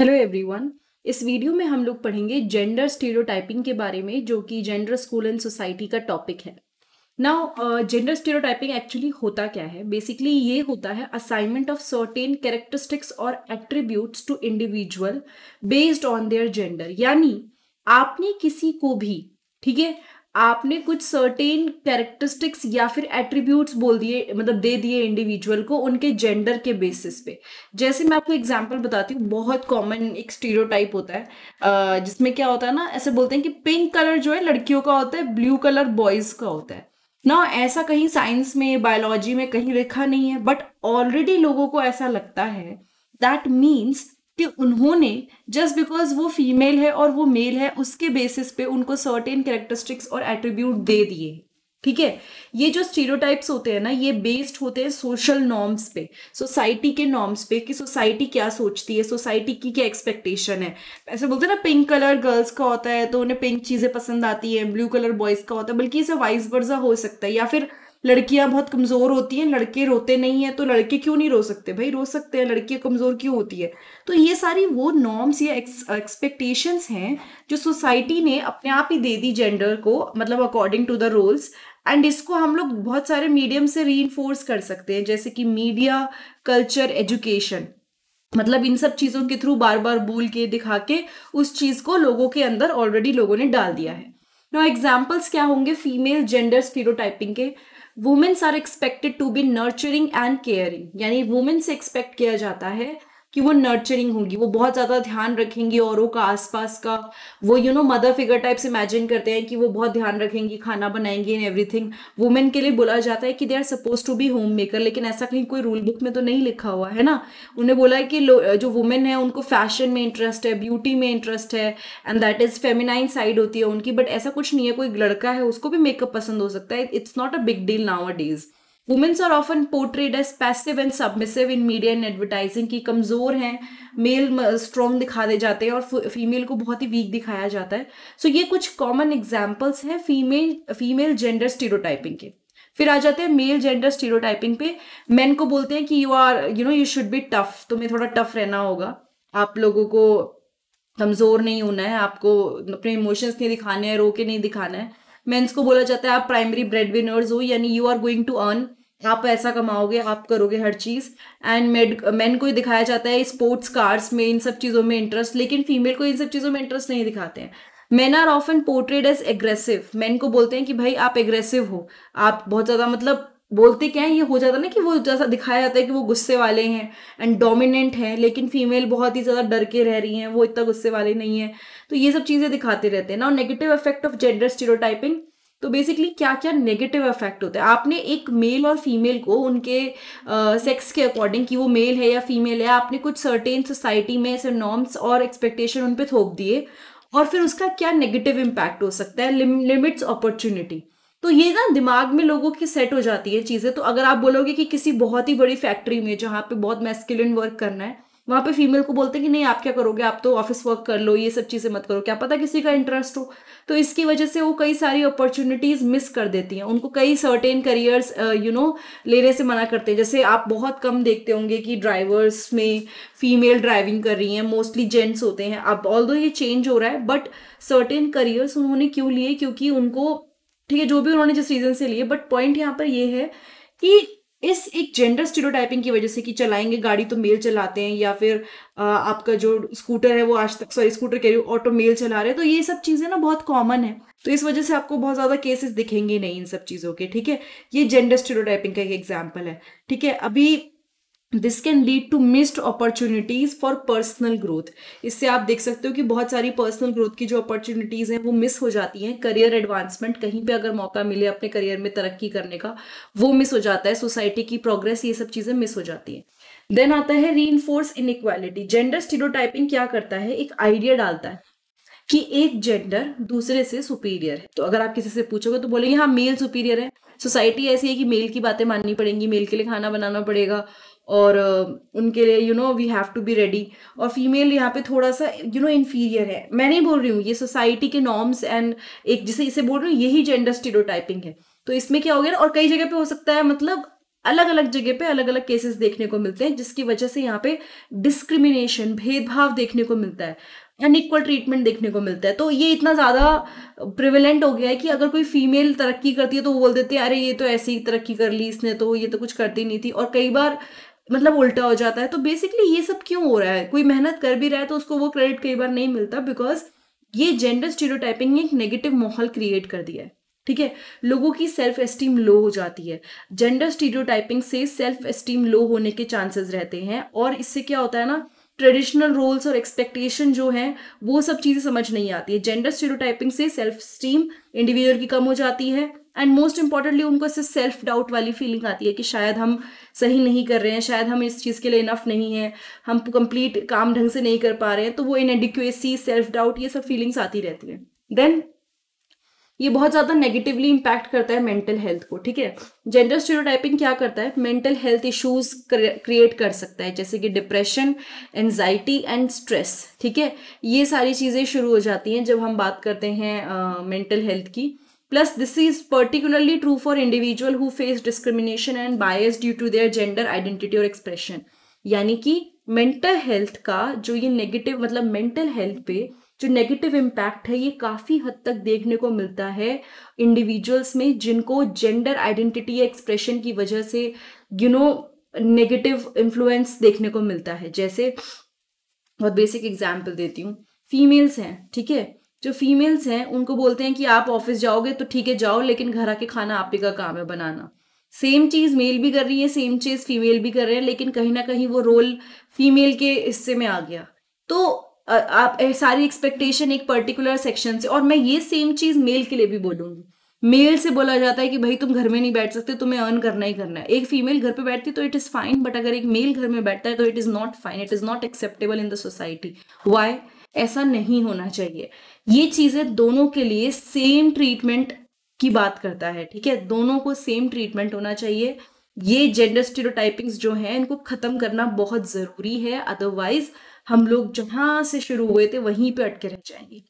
Hello everyone इस video में हम लोग पढ़ेंगे जेंडर स्टीरियोटाइपिंग के बारे में जो कि जेंडर स्कूल एंड सोसाइटी का टॉपिक है नाउ जेंडर स्टीरियोटाइपिंग एक्चुअली होता क्या है बेसिकली ये होता है असाइनमेंट ऑफ सर्टेन कैरेक्टरिस्टिक्स और attributes to individual based on their gender यानी आपने किसी को भी ठीक है आपने कुछ सर्टेन कैरेक्टरिस्टिक्स या फिर एट्रीब्यूट्स बोल दिए मतलब दे दिए इंडिविजुअल को उनके जेंडर के बेसिस पे जैसे मैं आपको एग्जांपल बताती हूँ बहुत कॉमन एक स्टीरियोटाइप होता है जिसमें क्या होता है ना ऐसे बोलते हैं कि पिंक कलर जो है लड़कियों का होता है ब्लू कलर बॉयज का होता है ना ऐसा कहीं साइंस में बायोलॉजी में कहीं लिखा नहीं है बट ऑलरेडी लोगों को ऐसा लगता है दैट मीन्स कि उन्होंने जस्ट बिकॉज वो फीमेल है और वो मेल है उसके बेसिस पे उनको सर्टेन कैरेक्टरिस्टिक्स और एट्रीब्यूट दे दिए ठीक है ये जो स्टीरियोटाइप्स होते हैं ना ये बेस्ड होते हैं सोशल नॉर्म्स पे सोसाइटी के नॉर्म्स पे कि सोसाइटी क्या सोचती है सोसाइटी की क्या एक्सपेक्टेशन है ऐसे बोलते हैं ना पिंक कलर गर्ल्स का होता है तो उन्हें पिंक चीज़ें पसंद आती है ब्लू कलर बॉयज़ का होता है बल्कि इसे वाइस वर्जा हो सकता है या फिर लड़कियां बहुत कमज़ोर होती हैं लड़के रोते नहीं हैं तो लड़के क्यों नहीं रो सकते भाई रो सकते हैं लड़कियां कमज़ोर क्यों होती है तो ये सारी वो नॉर्म्स या एक्सपेक्टेशंस हैं जो सोसाइटी ने अपने आप ही दे दी जेंडर को मतलब according to the roles and इसको हम लोग बहुत सारे मीडियम से री कर सकते हैं जैसे कि मीडिया कल्चर एजुकेशन मतलब इन सब चीज़ों के थ्रू बार बार बोल के दिखा के उस चीज़ को लोगों के अंदर ऑलरेडी लोगों ने डाल दिया है नो एग्जाम्पल्स क्या होंगे फीमेल जेंडर स्टीरोटाइपिंग के womens are expected to be nurturing and caring यानी वुमेन से एक्सपेक्ट किया जाता है कि वो नर्चरिंग होंगी वो बहुत ज़्यादा ध्यान रखेंगी औरों का आसपास का वो you know mother figure types imagine करते हैं कि वो बहुत ध्यान रखेंगी खाना बनाएंगी एंड एवरीथिंग वुमेन के लिए बोला जाता है कि they are suppose to be home maker लेकिन ऐसा कहीं कोई रूल बुक में तो नहीं लिखा हुआ है ना उन्हें बोला है कि जो वुमेन है उनको फैशन में इंटरेस्ट है ब्यूटी में इंटरेस्ट है and that is feminine side होती है उनकी बट ऐसा कुछ नहीं है कोई लड़का है उसको भी मेकअप पसंद हो सकता है it's not a big deal nowadays womens are often portrayed as passive and submissive in media and advertising की कमज़ोर हैं मेल स्ट्रॉन्ग दिखा दे जाते हैं और फीमेल को बहुत ही वीक दिखाया जाता है सो so, ये कुछ कॉमन एग्जाम्पल्स हैं फीमेल फीमेल जेंडर स्टीरोटाइपिंग के फिर आ जाते हैं मेल जेंडर स्टीरोटाइपिंग पे मैन को बोलते हैं कि you are you know you should be tough तुम्हें थोड़ा टफ रहना होगा आप लोगों को कमज़ोर नहीं होना है आपको अपने इमोशंस नहीं दिखाने हैं रो के नहीं दिखाना है मेंस को बोला जाता है आप प्राइमरी ब्रेड विनर्स हो यानी you are going to earn आप ऐसा कमाओगे आप करोगे हर चीज़ एंड मेड मैन को ही दिखाया जाता है स्पोर्ट्स कार्स में इन सब चीज़ों में इंटरेस्ट लेकिन फीमेल को इन सब चीज़ों में इंटरेस्ट नहीं दिखाते हैं man are often portrayed as aggressive man को बोलते हैं कि भाई आप एग्रेसिव हो आप बहुत ज़्यादा मतलब बोलते क्या है ये हो जाता ना कि वो जैसा दिखाया जाता है कि वो गुस्से वाले हैं एंड डोमिनेंट हैं लेकिन फीमेल बहुत ही ज़्यादा डर के रह रही हैं वो इतना गुस्से वाले नहीं हैं तो ये सब चीज़ें दिखाते रहते हैं ना negative effect of gender stereotyping तो बेसिकली क्या क्या नेगेटिव इफेक्ट होता है आपने एक मेल और फीमेल को उनके सेक्स के अकॉर्डिंग कि वो मेल है या फीमेल है आपने कुछ सर्टेन सोसाइटी में ऐसे नॉर्म्स और एक्सपेक्टेशन उन पर थोप दिए और फिर उसका क्या नेगेटिव इम्पैक्ट हो सकता है लिमिट्स अपॉर्चुनिटी तो ये ना दिमाग में लोगों की सेट हो जाती है चीज़ें तो अगर आप बोलोगे कि किसी बहुत ही बड़ी फैक्ट्री में जहाँ पे बहुत मैस्किलिन वर्क करना है वहाँ पे फीमेल को बोलते हैं कि नहीं आप क्या करोगे आप तो ऑफिस वर्क कर लो ये सब चीज़ें मत करो क्या पता किसी का इंटरेस्ट हो तो इसकी वजह से वो कई सारी अपॉर्चुनिटीज़ मिस कर देती हैं उनको कई सर्टेन करियर्स यू नो लेने से मना करते हैं जैसे आप बहुत कम देखते होंगे कि ड्राइवर्स में फीमेल ड्राइविंग कर रही हैं मोस्टली जेंट्स होते हैं अब ऑल ये चेंज हो रहा है बट सर्टेन करियर्स उन्होंने क्यों लिए क्योंकि उनको ठीक है जो भी उन्होंने जिस रीज़न से लिए बट पॉइंट यहाँ पर ये है कि इस एक जेंडर स्टीरियोटाइपिंग की वजह से कि चलाएंगे गाड़ी तो मेल चलाते हैं या फिर आ, आपका जो स्कूटर है वो आज तक सॉरी स्कूटर कह रही हूँ ऑटो मेल चला रहे हैं तो ये सब चीज़ें ना बहुत कॉमन है तो इस वजह से आपको बहुत ज़्यादा केसेस दिखेंगे नहीं इन सब चीज़ों के ठीक है ये जेंडर स्टीरियोटाइपिंग का एक एग्जाम्पल है ठीक है अभी this can lead to missed opportunities for personal growth इससे आप देख सकते हो कि बहुत सारी पर्सनल ग्रोथ की जो अपॉर्चुनिटीज हैं वो मिस हो जाती हैं करियर एडवांसमेंट कहीं पे अगर मौका मिले अपने करियर में तरक्की करने का वो मिस हो जाता है सोसाइटी की प्रोग्रेस ये सब चीज़ें मिस हो जाती हैं देन आता है री इनफोर्स इनइक्वालिटी जेंडर टाइपिंग क्या करता है एक आइडिया डालता है कि एक जेंडर दूसरे से सुपीरियर है तो अगर आप किसी से पूछोगे तो बोलेंगे हाँ मेल सुपीरियर है सोसाइटी ऐसी है कि मेल की बातें माननी पड़ेंगी मेल के लिए खाना बनाना पड़ेगा और उनके लिए you know we have to be ready और फीमेल यहाँ पे थोड़ा सा यू नो इन्फीरियर है मैं नहीं बोल रही हूँ ये सोसाइटी के नॉर्म्स एंड एक जिसे इसे बोल रही हूँ यही जेंडर स्टीरियोटाइपिंग है तो इसमें क्या हो गया ना और कई जगह पे हो सकता है मतलब अलग अलग जगह पे अलग अलग केसेस देखने को मिलते हैं जिसकी वजह से यहाँ पे डिस्क्रिमिनेशन भेदभाव देखने को मिलता है अनइक्वल ट्रीटमेंट देखने को मिलता है तो ये इतना ज़्यादा प्रिवेलेंट हो गया है कि अगर कोई फीमेल तरक्की करती है तो वो बोल देते हैं अरे ये तो ऐसे ही तरक्की कर ली इसने तो ये तो कुछ करती नहीं थी और कई बार मतलब उल्टा हो जाता है तो बेसिकली ये सब क्यों हो रहा है कोई मेहनत कर भी रहा है तो उसको वो क्रेडिट कई बार नहीं मिलता बिकॉज ये जेंडर स्टीरियोटाइपिंग ने एक नेगेटिव माहौल क्रिएट कर दिया है ठीक है लोगों की सेल्फ एस्टीम लो हो जाती है जेंडर स्टीरियोटाइपिंग से सेल्फ एस्टीम लो होने के चांसेस रहते हैं और इससे क्या होता है ना ट्रेडिशनल रोल्स और एक्सपेक्टेशन जो है वो सब चीज़ें समझ नहीं आती है जेंडर स्टीरियोटाइपिंग से सेल्फ स्टीम इंडिविजुअल की कम हो जाती है एंड मोस्ट इंपॉर्टेंटली उनको इससे सेल्फ डाउट वाली फीलिंग आती है कि शायद हम सही नहीं कर रहे हैं शायद हम इस चीज़ के लिए इनफ नहीं है हम कंप्लीट काम ढंग से नहीं कर पा रहे हैं तो वो इनएडिक्यूसी सेल्फ डाउट ये सब फीलिंग्स आती रहती हैं देन ये बहुत ज़्यादा नेगेटिवली इम्पैक्ट करता है मेंटल हेल्थ को ठीक है जेंडर स्टीरियोटाइपिंग क्या करता है मेंटल हेल्थ इश्यूज क्रिएट कर सकता है जैसे कि डिप्रेशन एनजाइटी एंड स्ट्रेस ठीक है ये सारी चीज़ें शुरू हो जाती हैं जब हम बात करते हैं मेंटल uh, हेल्थ की Plus, this is particularly true for individual who face discrimination and bias due to their gender identity or expression. यानी कि मेंटल हेल्थ का जो ये नेगेटिव मतलब मेंटल हेल्थ पे जो नेगेटिव इम्पैक्ट है ये काफ़ी हद तक देखने को मिलता है इंडिविजुअल्स में जिनको जेंडर आइडेंटिटी या एक्सप्रेशन की वजह से यू नो नेगेटिव इन्फ्लुएंस देखने को मिलता है जैसे बहुत बेसिक एग्जाम्पल देती हूँ फीमेल्स हैं ठीक है जो फीमेल्स हैं उनको बोलते हैं कि आप ऑफिस जाओगे तो ठीक है जाओ लेकिन घर आके खाना आप ही का काम है बनाना सेम चीज़ मेल भी कर रही है सेम चीज़ फीमेल भी कर रहे हैं लेकिन कहीं ना कहीं वो रोल फीमेल के हिस्से में आ गया तो आप सारी एक्सपेक्टेशन एक पर्टिकुलर सेक्शन से और मैं ये सेम चीज़ मेल के लिए भी बोलूंगी मेल से बोला जाता है कि भाई तुम घर में नहीं बैठ सकते तुम्हें अर्न करना ही करना है एक फीमेल घर पे बैठती है तो इट इज़ फाइन बट अगर एक मेल घर में बैठता है तो it is not fine it is not acceptable in the society why ऐसा नहीं होना चाहिए ये चीज़ें दोनों के लिए सेम ट्रीटमेंट की बात करता है ठीक है दोनों को सेम ट्रीटमेंट होना चाहिए ये जेंडर स्टीरोटाइपिंग्स जो हैं इनको ख़त्म करना बहुत ज़रूरी है अदरवाइज हम लोग जहां से शुरू हुए थे वहीं पे अटके रह जाएंगे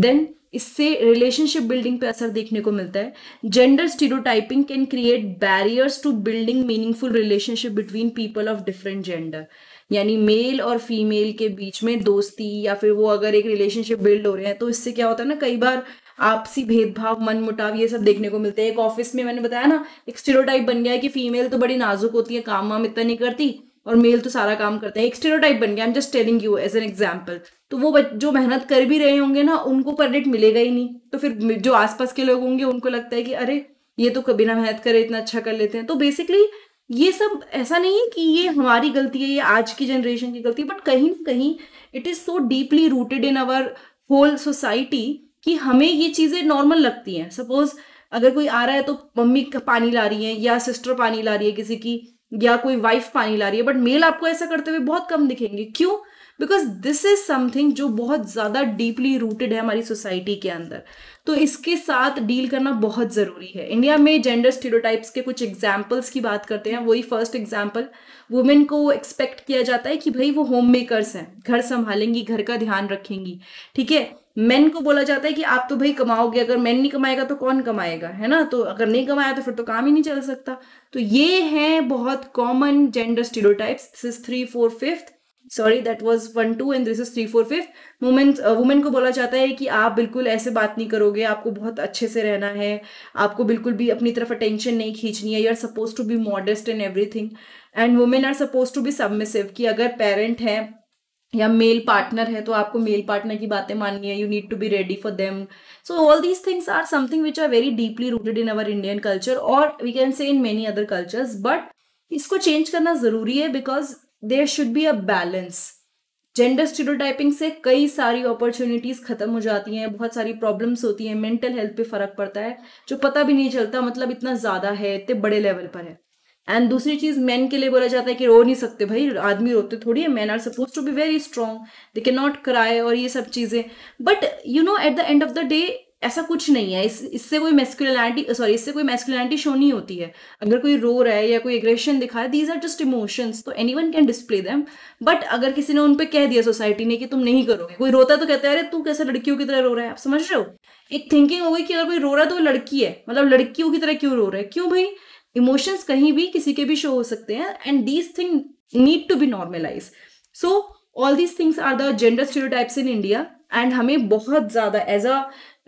देन इससे रिलेशनशिप बिल्डिंग पे असर देखने को मिलता है gender stereotyping can create barriers to building meaningful relationship between people of different gender यानी मेल और फीमेल के बीच में दोस्ती या फिर वो अगर एक रिलेशनशिप बिल्ड हो रहे हैं तो इससे क्या होता है ना कई बार आपसी भेदभाव मन मुटाव ये सब देखने को मिलते हैं एक ऑफिस में मैंने बताया ना एक स्टेरोटाइप बन गया है कि फीमेल तो बड़ी नाजुक होती है काम वाम इतना नहीं करती और मेल तो सारा काम करते हैं एक स्टेरोटाइप बन गया am just telling you as an example तो वो जो मेहनत कर भी रहे होंगे ना उनको क्रेडिट मिलेगा ही नहीं तो फिर जो आसपास के लोग होंगे उनको लगता है कि अरे ये तो बिना मेहनत करे इतना अच्छा कर लेते हैं तो बेसिकली ये सब ऐसा नहीं है कि ये हमारी गलती है ये आज की जनरेशन की गलती है बट कहीं ना कहीं it is so deeply rooted in our whole society कि हमें ये चीज़ें नॉर्मल लगती हैं सपोज अगर कोई आ रहा है तो मम्मी पानी ला रही है या सिस्टर पानी ला रही है किसी की या कोई वाइफ पानी ला रही है बट मेल आपको ऐसा करते हुए बहुत कम दिखेंगे क्यों बिकॉज दिस इज समथिंग जो बहुत ज़्यादा डीपली रूटेड है हमारी सोसाइटी के अंदर तो इसके साथ डील करना बहुत ज़रूरी है इंडिया में जेंडर स्टीरोटाइप्स के कुछ एग्जाम्पल्स की बात करते हैं वही फर्स्ट एग्जाम्पल वुमेन को एक्सपेक्ट किया जाता है कि भाई वो होम मेकर्स हैं घर संभालेंगी घर का ध्यान रखेंगी ठीक है मेन को बोला जाता है कि आप तो भाई कमाओगे अगर मेन नहीं कमाएगा तो कौन कमाएगा है ना तो अगर नहीं कमाया तो फिर तो काम ही नहीं चल सकता तो ये है बहुत common gender stereotypes this is three four fifth sorry that was one two and this is three four fifth women women को बोला जाता है कि आप बिल्कुल ऐसे बात नहीं करोगे आपको बहुत अच्छे से रहना है आपको बिल्कुल भी अपनी तरफ अटेंशन नहीं खींचनी है you are suppose to be modest in thing and women are suppose to be submissive कि अगर पेरेंट हैं या मेल पार्टनर है तो आपको मेल पार्टनर की बातें माननी है you need to be ready for them so all these things are something which are very deeply rooted in our Indian culture और we can say in many other cultures but इसको change करना ज़रूरी है because there should be a balance gender stereotyping से कई सारी opportunities खत्म हो जाती हैं बहुत सारी प्रॉब्लम्स होती हैं मेंटल हेल्थ पे फर्क पड़ता है जो पता भी नहीं चलता मतलब इतना ज्यादा है इतने बड़े लेवल पर है एंड दूसरी चीज मैन के लिए बोला जाता है कि रो नहीं सकते भाई आदमी रोते थोड़ी है man are suppose to be very strong they can not cry और ये सब चीजें but you know at the end of the day ऐसा कुछ नहीं है इस इससे कोई मेस्कुलरिटी सॉरी इससे कोई मेस्कुलरिटी शो नहीं होती है अगर कोई रो रहा है या कोई एग्रेशन दिखा रहा है दीज आर जस्ट इमोशंस तो anyone can display them but अगर किसी ने उन पर कह दिया सोसाइटी ने कि तुम नहीं करोगे कोई रोता तो कहता है अरे तू कैसे लड़कियों की तरह रो रहा है आप समझ रहे हो एक थिंकिंग हो गई कि अगर कोई रो रहा है तो वो लड़की है मतलब लड़कियों की तरह क्यों रो रहा है क्यों भाई इमोशंस कहीं भी किसी के भी शो हो सकते हैं and these thing need to be normalize so all these things are the gender stereotypes in India and हमें बहुत ज़्यादा as a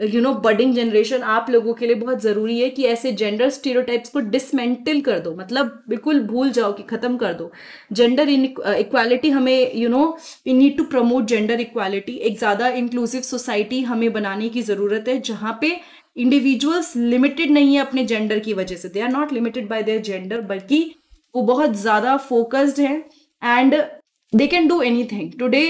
you know budding generation आप लोगों के लिए बहुत ज़रूरी है कि ऐसे जेंडर स्टीरियोटाइप्स को डिसमेंटल कर दो मतलब बिल्कुल भूल जाओ कि ख़त्म कर दो जेंडर इक्वालिटी uh, हमें you know need to promote gender equality एक ज़्यादा इंक्लूसिव सोसाइटी हमें बनाने की ज़रूरत है जहाँ पे इंडिविजुअल्स लिमिटेड नहीं है अपने जेंडर की वजह से they are not limited by their gender बल्कि वो बहुत ज़्यादा फोकस्ड हैं and they can do anything today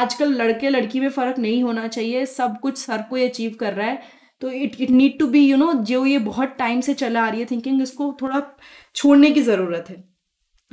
आजकल लड़के लड़की में फ़र्क नहीं होना चाहिए सब कुछ हर कोई अचीव कर रहा है तो it it need to be you know जो ये बहुत टाइम से चला आ रही है थिंकिंग इसको थोड़ा छोड़ने की ज़रूरत है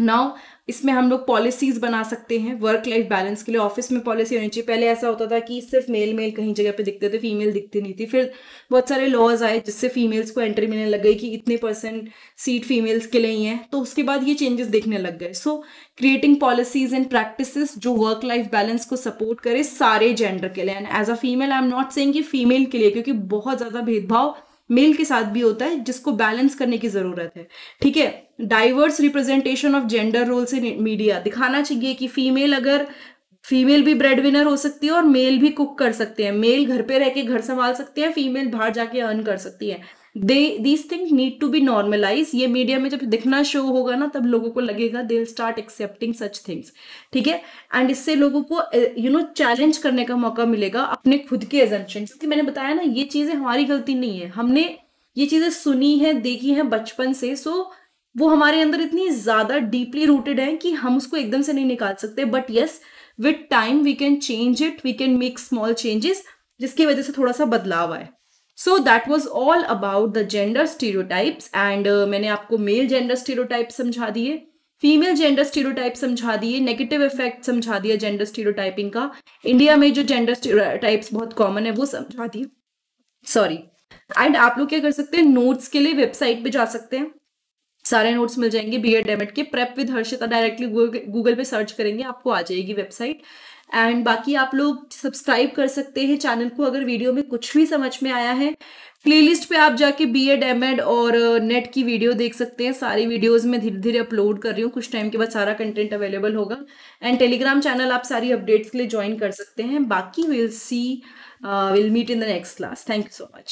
नाउ इसमें हम लोग पॉलिसीज बना सकते हैं वर्क लाइफ बैलेंस के लिए ऑफिस में पॉलिसी होनी चाहिए पहले ऐसा होता था कि सिर्फ मेल मेल कहीं जगह पे दिखते थे फीमेल दिखती नहीं थी फिर बहुत सारे लॉज आए जिससे फीमेल्स को एंट्री मिलने लग गई कि इतने परसेंट सीट फीमेल्स के लिए ही है तो उसके बाद ये चेंजेस देखने लग गए so creating policies and practice जो वर्क लाइफ बैलेंस को सपोर्ट करे सारे जेंडर के लिए and as a female I am not say female के लिए क्योंकि बहुत ज़्यादा भेदभाव मेल के साथ भी होता है जिसको बैलेंस करने की ज़रूरत है ठीक है diverse representation of gender roles in media दिखाना चाहिए कि फीमेल अगर फीमेल भी ब्रेड विनर हो सकती है और मेल भी कुक कर सकते हैं मेल घर पे रह के घर संभाल सकते हैं फीमेल बाहर जाके अर्न कर सकती है they these thing need to be normalize ये मीडिया में जब दिखना शो होगा ना तब लोगों को लगेगा they start accepting such things ठीक है एंड इससे लोगों को यू नो चैलेंज करने का मौका मिलेगा अपने खुद के एजेंशन क्योंकि मैंने बताया ना ये चीज़ें हमारी गलती नहीं है हमने ये चीज़ें सुनी है देखी है बचपन से सो so, वो हमारे अंदर इतनी ज़्यादा डीपली रूटेड है कि हम उसको एकदम से नहीं निकाल सकते but yes with time we can change it we can make small changes जिसकी वजह से थोड़ा सा बदलाव आए so that was all about the gender stereotypes and मैंने आपको मेल जेंडर स्टीरोटाइप समझा दिए फीमेल जेंडर स्टीरोटाइप समझा दिए नेगेटिव इफेक्ट समझा दिया जेंडर स्टीरोटाइपिंग का इंडिया में जो जेंडर स्टीरोटाइप्स बहुत कॉमन है वो समझा दिए सॉरी एंड आप लोग क्या कर सकते हैं नोट्स के लिए वेबसाइट पे जा सकते हैं सारे नोट्स मिल जाएंगे बी एड डेमेट के prep with Harshita directly Google पे सर्च करेंगे आपको आ जाएगी वेबसाइट एंड बाकी आप लोग सब्सक्राइब कर सकते हैं चैनल को अगर वीडियो में कुछ भी समझ में आया है प्लेलिस्ट पे आप जाके बी एड एम एड और नेट की वीडियो देख सकते हैं सारी वीडियोस में धीरे धीरे अपलोड कर रही हूँ कुछ टाइम के बाद सारा कंटेंट अवेलेबल होगा एंड टेलीग्राम चैनल आप सारी अपडेट्स के लिए ज्वाइन कर सकते हैं बाकी will see will meet in the next class thank you so much